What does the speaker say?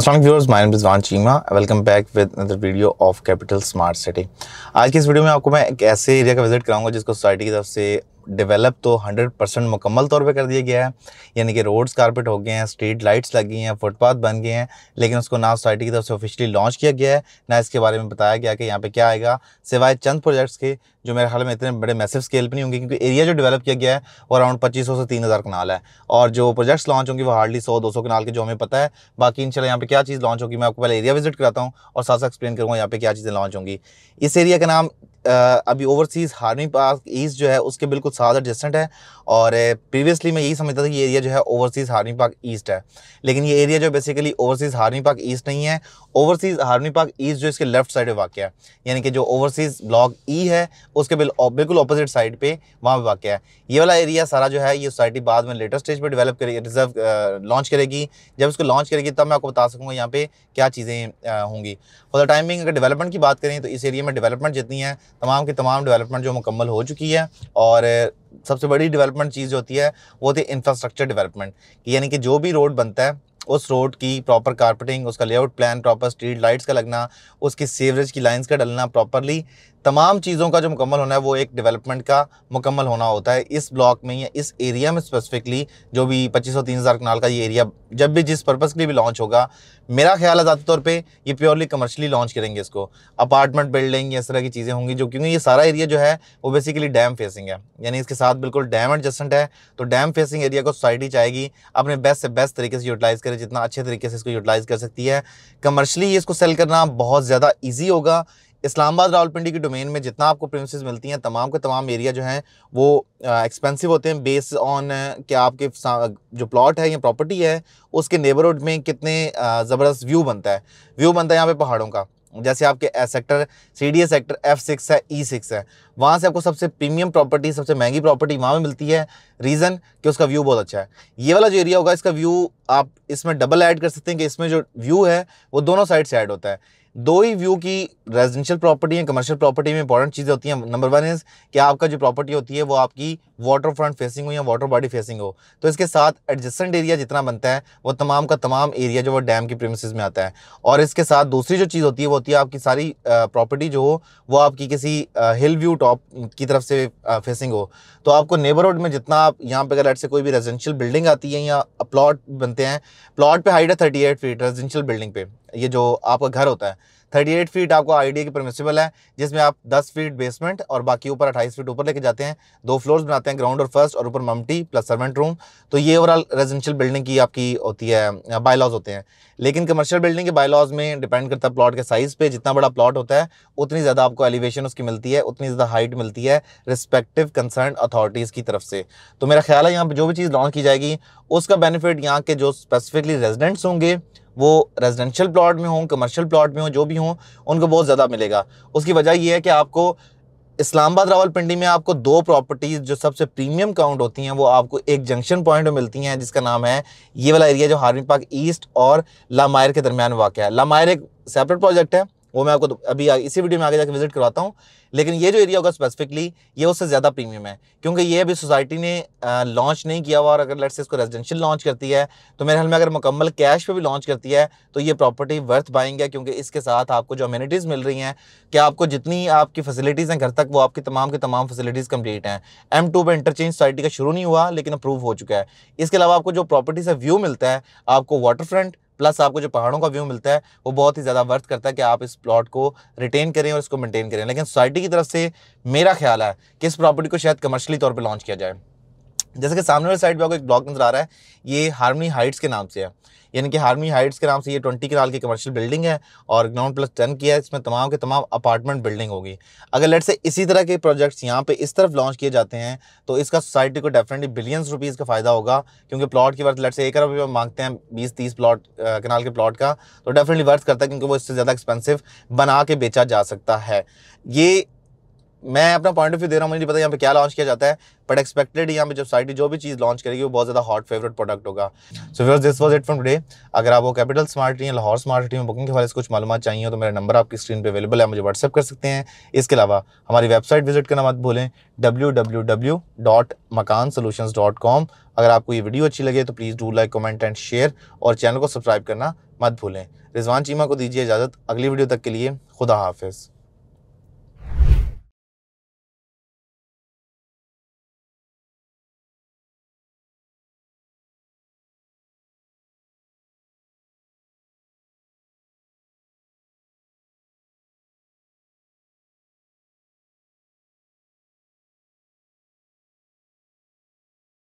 असल व्यवर्स माइन Rizwan Cheema welcome back with other video of capital smart city आज की इस वीडियो में आपको मैं एक ऐसे एरिया का विजिट कराऊंगा जिसको सोसाइटी की तरफ से डेवलप तो 100 परसेंट मुकम्मल तौर पे कर दिया गया है यानी कि रोड्स कारपेट हो गए हैं स्ट्रीट लाइट्स लगी हैं फुटपाथ बन गए हैं लेकिन उसको ना सोसाइटी की तरफ से ऑफिशियली लॉन्च किया गया है ना इसके बारे में बताया गया कि यहाँ पे क्या आएगा सिवाय चंद प्रोजेक्ट्स के जो मेरे ख्याल में इतने बड़े मैसेव स्केल पर नहीं होंगे क्योंकि एरिया जो डेवलप किया गया है वो अराउंड पच्चीस से तीन हज़ार कनाल है और जो प्रोजेक्ट्स लॉन्च होंगे वो हार्डली सौ दो सौ कनाल के जो हमें पता है बाकी इन यहाँ पे क्या चीज़ लॉन्च होगी मैं आपको पहले एरिया विजिट कराता हूँ और साथ साथ एक्सप्लेन करूँगा यहाँ पे क्या चीज़ें लॉन्च होंगी इस एरिया का नाम अभी ओवरसीज़ हार्मी पार्क ईस्ट जो है उसके बिल्कुल साथ एडजस्टेंट है और प्रीवियसली मैं यही समझता था कि एरिया जो है ओवरसीज़ हार्मी पार्क ईस्ट है लेकिन ये एरिया जो बेसिकली ओवरसीज़ हार्मी पार्क ईस्ट नहीं है ओवरसीज़ हार्मी पार्क ईस्ट जो इसके लेफ्ट साइड पर वाक़ है यानी कि जो ओवरसीज़ ब्लॉक ई है उसके बिल्कुल अपोजिट साइड पर वहाँ पर वाक़ है ये वाला एरिया सारा जो है ये सोसाइटी बाद में लेटेस्ट स्टेज पर डिवेलप करेगी रिजर्व लॉन्च करेगी जब इसको लॉन्च करेगी तब मैं आपको बता सकूँगा यहाँ पर क्या चीज़ें होंगी फॉर द टाइमिंग अगर डेवलपमेंट की बात करें तो इस एरिया में डेवलपमेंट जितनी है तमाम की तमाम डेवलपमेंट जो मुकम्मल हो चुकी है और सबसे बड़ी डेवलपमेंट चीज़ होती है वो थी इंफ्रास्ट्रक्चर डेवलपमेंट यानी कि जो भी रोड बनता है उस रोड की प्रॉपर कारपेटिंग उसका layout plan proper street lights का लगना उसकी सीवरेज की लाइंस का डलना प्रॉपरली तमाम चीज़ों का जो मुकम्मल होना है वो एक डेवलपमेंट का मुकम्मल होना होता है इस ब्लॉक में या इस एरिया में स्पेसिफिकली जो भी पच्चीस सौ तीन हज़ार कनाल का ये एरिया जब भी जिस पर्पज़ के लिए भी लॉन्च होगा मेरा ख्याल है ज़्यादा तौर पे ये प्योरली कमर्शली लॉन्च करेंगे इसको अपार्टमेंट बिल्डिंग या इस तरह की चीज़ें होंगी जो क्योंकि ये सारा एरिया जो है वो बेसिकली डैम फेसिंग है यानी इसके साथ बिल्कुल डैम एडजस्टेंट है तो डैम फेसिंग एरिया को सोसाइटी चाहेगी अपने बेस्ट से बेस्ट तरीके से यूटिलाइज़ करें जितना अच्छे तरीके से इसको यूटिलाइज़ कर सकती है कमर्शली इसको सेल करना बहुत ज़्यादा ईजी होगा इस्लामाबाद रावलपिंडी की डोमेन में जितना आपको प्रेमिस मिलती हैं तमाम के तमाम एरिया जो हैं वो एक्सपेंसिव होते हैं बेस ऑन कि आपके जो प्लॉट है या प्रॉपर्टी है उसके नेबरहुड में कितने ज़बरदस्त व्यू बनता है व्यू बनता है यहाँ पे पहाड़ों का जैसे आपके sector C D sector F six है ई e सिक्स है वहाँ से आपको सबसे प्रीमियम प्रॉपर्टी सबसे महंगी प्रॉपर्टी वहाँ में मिलती है रीज़न कि उसका व्यू बहुत अच्छा है ये वाला जो एरिया होगा इसका व्यू आप इसमें डबल ऐड कर सकते हैं कि इसमें जो व्यू है वो दोनों साइड से ऐड होता है दो ही व्यू की रेजिडेंशियल प्रॉपर्टी या कमर्शियल प्रॉपर्टी में इंपॉर्टेंट चीज़ें होती हैं नंबर वन इज़ कि आपका जो प्रॉपर्टी होती है वो आपकी वाटर फ्रंट फेसिंग हो या वाटर बॉडी फेसिंग हो तो इसके साथ एडजस्टेंट एरिया जितना बनता है वो तमाम का तमाम एरिया जो वो डैम की प्रेमिसज में आता है और इसके साथ दूसरी जो चीज़ होती है वो होती है आपकी सारी प्रॉपर्टी जो हो वो आपकी किसी हिल व्यू टॉप की तरफ से फेसिंग हो तो आपको नेबरहुड में जितना आप यहाँ पे अगर से कोई भी रेजिडेंशियल बिल्डिंग आती है या प्लॉट बनते हैं प्लॉट पर हाइट है thirty eight feet residential building पे ये जो आपका घर होता है थर्टी एट फीट आपको आईडी की परमिसिबल है जिसमें आप दस फीट बेसमेंट और बाकी ऊपर अट्ठाईस फीट ऊपर लेके जाते हैं दो फ्लोर्स बनाते हैं ग्राउंड और फर्स्ट और ऊपर ममटी प्लस सर्वेंट रूम तो ये ओवरऑल रेजिडेंशियल बिल्डिंग की आपकी होती है बायलॉज होते हैं लेकिन कमर्शियल बिल्डिंग के बायलॉज में डिपेंड करता है प्लॉट के साइज़ पर जितना बड़ा प्लॉट होता है उतनी ज़्यादा आपको एलिवेशन उसकी मिलती है उतनी ज़्यादा हाइट मिलती है रिस्पेक्टिव कंसर्न अथॉरिटीज़ की तरफ से तो मेरा ख्याल है यहाँ पर जो भी चीज़ लॉन्च की जाएगी उसका बेनिफिट यहाँ के जो स्पेसिफिकली रेजिडेंट्स होंगे वो रेजिडेंशियल प्लाट में हों कमर्शियल प्लाट में हों जो भी हों उनको बहुत ज़्यादा मिलेगा उसकी वजह यह है कि आपको इस्लामाबाद रावलपिंडी में आपको दो प्रॉपर्टीज़ जो सबसे प्रीमियम काउंट होती हैं वो आपको एक जंक्शन पॉइंट में मिलती हैं जिसका नाम है ये वाला एरिया जो हार्मी पार्क ईस्ट और लामायर के दरमियान वाक़ है लामायर एक सेपरेट प्रोजेक्ट है वो मैं आपको अभी इसी वीडियो में आगे जाकर विजिट करवाता हूँ लेकिन ये जो एरिया होगा स्पेसिफिकली ये उससे ज़्यादा प्रीमियम है क्योंकि ये अभी सोसाइटी ने लॉन्च नहीं किया हुआ और अगर लेट्स इसको रेजिडेंशियल लॉन्च करती है तो मेरे ख्याल में अगर मुकम्मल कैश पे भी लॉन्च करती है तो ये प्रॉपर्टी वर्थ बाइंग है क्योंकि इसके साथ आपको जो अम्यूनिटीज़ मिल रही हैं कि आपको जितनी आपकी फैसिलिटीज़ हैं घर तक वो आपकी तमाम की तमाम फैसिलिटीज़ कम्प्लीट हैं एम टू पर इंटरचेंज सोसाइटी का शुरू नहीं हुआ लेकिन अप्रूव हो चुका है इसके अलावा आपको जो प्रॉपर्टी से व्यू मिलता है आपको वाटर फ्रंट प्लस आपको जो पहाड़ों का व्यू मिलता है वो बहुत ही ज़्यादा वर्थ करता है कि आप इस प्लॉट को रिटेन करें और इसको मेनटेन करें लेकिन सोसाइटी की तरफ से मेरा ख्याल है कि इस प्रॉपर्टी को शायद कमर्शली तौर पर लॉन्च किया जाए जैसे कि सामने वाली साइड पे आपको एक ब्लॉक नजर आ रहा है ये हार्मनी हाइट्स के नाम से है यानी कि हार्मनी हाइट्स के नाम से ये ट्वेंटी कनाल की कमर्शियल बिल्डिंग है और ग्राउंड प्लस टेन की है इसमें तमाम के तमाम अपार्टमेंट बिल्डिंग होगी अगर लेट से इसी तरह के प्रोजेक्ट्स यहाँ पे इस तरफ लॉन्च किए जाते हैं तो इसका सोसाइटी को डेफिनेटली बिलियंस रुपीज़ का फ़ायदा होगा क्योंकि प्लॉट की वर्थ लेट से एक अरब रुपये मांगते हैं बीस तीस प्लॉट कनाल के प्लॉट का तो डेफिनेटली वर्थ करता है क्योंकि वो इससे ज़्यादा एक्सपेंसिव बना के बेचा जा सकता है ये मैं अपना पॉइंट ऑफ व्यू दे रहा हूँ मुझे पता यहाँ पे क्या लॉन्च किया जाता है बट एक्सपेक्टेड यहाँ पे जब साइट जो भी चीज़ लॉन्च करेगी वो बहुत ज़्यादा हॉट फेवरेट प्रोडक्ट होगा सो फिर this was it from today अगर आपको कैपिटल स्मार्ट सिटी या लाहौर स्मार्ट सिटी में बुकिंग के हवाले से कुछ मालूम चाहिए तो मेरा नंबर आपकी स्क्रीन पर अवेलेबल है मुझे व्हाट्सअप कर सकते हैं इसके अलावा हमारी वेबसाइट विजिट करना मत भूलें डब्ल्यू अगर आपको ये वीडियो अच्छी लगे तो please do like comment and share और चैनल को सब्सक्राइब करना मत भूलें रिजवान चीमा को दीजिए इजाज़त अगली वीडियो तक के लिए खुदा हाफिज़